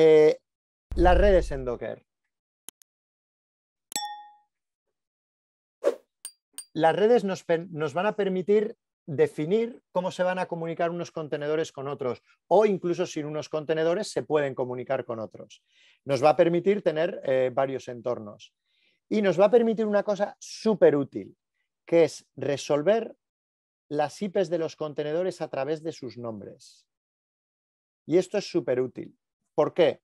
Eh, las redes en Docker. Las redes nos, van a permitir definir cómo se van a comunicar unos contenedores con otros o incluso sin unos contenedores se pueden comunicar con otros. Nos va a permitir tener eh, varios entornos y nos va a permitir una cosa súper útil, que es resolver las IPs de los contenedores a través de sus nombres. Y esto es súper útil. ¿Por qué?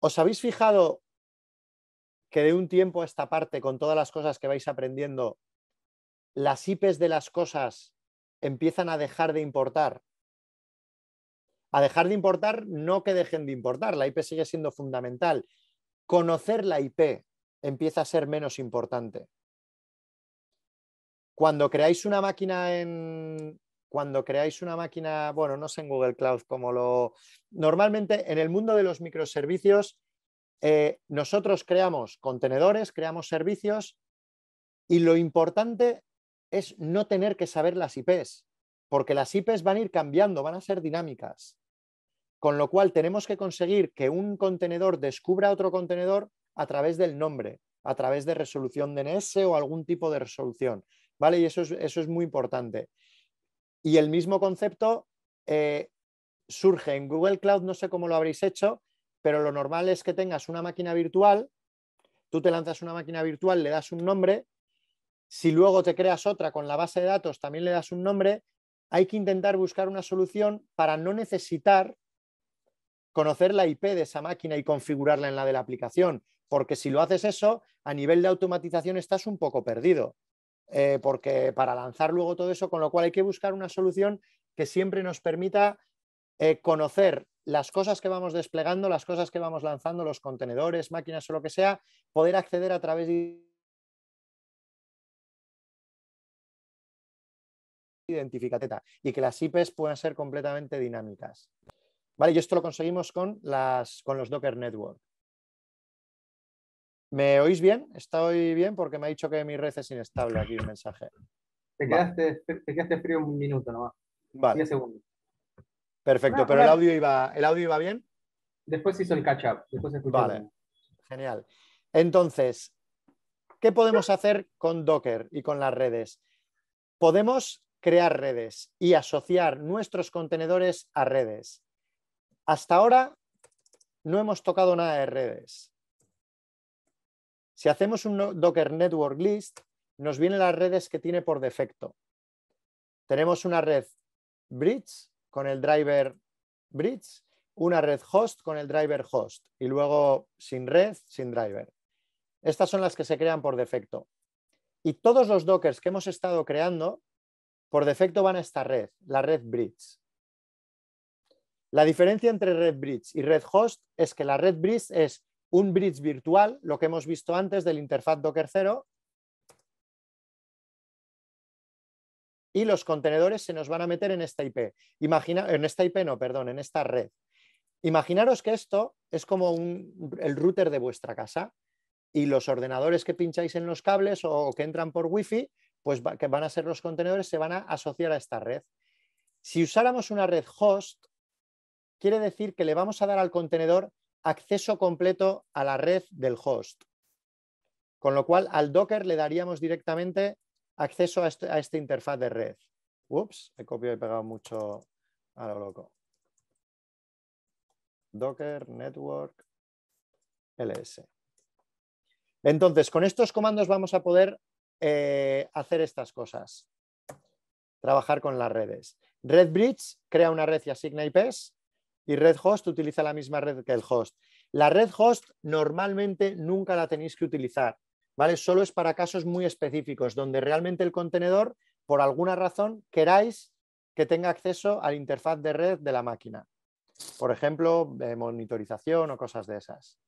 ¿Os habéis fijado que de un tiempo a esta parte, con todas las cosas que vais aprendiendo, las IPs de las cosas empiezan a dejar de importar? A dejar de importar, no que dejen de importar, la IP sigue siendo fundamental. Conocer la IP empieza a ser menos importante. Cuando creáis una máquina en, cuando creáis una máquina, bueno, no sé en Google Cloud como lo... Normalmente en el mundo de los microservicios, eh, nosotros creamos contenedores, creamos servicios y lo importante es no tener que saber las IPs, porque las IPs van a ir cambiando, van a ser dinámicas. Con lo cual tenemos que conseguir que un contenedor descubra otro contenedor a través del nombre, a través de resolución DNS o algún tipo de resolución. ¿Vale? Y eso eso es muy importante. Y el mismo concepto eh, surge en Google Cloud, no sé cómo lo habréis hecho, pero lo normal es que tengas una máquina virtual, tú te lanzas una máquina virtual, le das un nombre, si luego te creas otra con la base de datos, también le das un nombre, hay que intentar buscar una solución para no necesitar conocer la IP de esa máquina y configurarla en la de la aplicación, porque si lo haces eso, a nivel de automatización estás un poco perdido. Eh, porque para lanzar luego todo eso, con lo cual hay que buscar una solución que siempre nos permita eh, conocer las cosas que vamos desplegando, las cosas que vamos lanzando, los contenedores, máquinas o lo que sea, poder acceder a través de identificateta y que las IPs puedan ser completamente dinámicas. Vale, y esto lo conseguimos con, con los Docker Network. ¿Me oís bien? ¿Estoy bien? Porque me ha dicho que mi red es inestable aquí el mensaje. Te quedaste, frío un minuto nomás. Vale. segundos. Perfecto, pero el audio, iba, el audio iba bien. Después hizo el catch up. vale. Genial. Entonces, ¿qué podemos hacer con Docker y con las redes? Podemos crear redes y asociar nuestros contenedores a redes. Hasta ahora no hemos tocado nada de redes. Si hacemos un Docker Network List, nos vienen las redes que tiene por defecto. Tenemos una red Bridge con el driver Bridge, una red host con el driver host y luego sin red, sin driver. Estas son las que se crean por defecto. Y todos los dockers que hemos estado creando, por defecto van a esta red, la red Bridge. La diferencia entre red Bridge y red host es que la red Bridge es un bridge virtual, lo que hemos visto antes del interfaz Docker 0, y los contenedores se nos van a meter en esta IP. Imagina, en esta IP no, perdón, en esta red. Imaginaros que esto es como el router de vuestra casa y los ordenadores que pincháis en los cables o, que entran por Wi-Fi, pues que van a ser los contenedores, se van a asociar a esta red. Si usáramos una red host, quiere decir que le vamos a dar al contenedor acceso completo a la red del host. Con lo cual, al Docker le daríamos directamente acceso a, este, esta interfaz de red. Ups, he copiado y pegado mucho a lo loco. Docker, Network, LS. Entonces, con estos comandos vamos a poder eh, hacer estas cosas. Trabajar con las redes. red bridge crea una red y asigna IPs y red host utiliza la misma red que el host. La red host normalmente nunca la tenéis que utilizar, ¿vale? Solo es para casos muy específicos donde realmente el contenedor, por alguna razón, queráis que tenga acceso a la interfaz de red de la máquina. Por ejemplo, eh, monitorización o cosas de esas.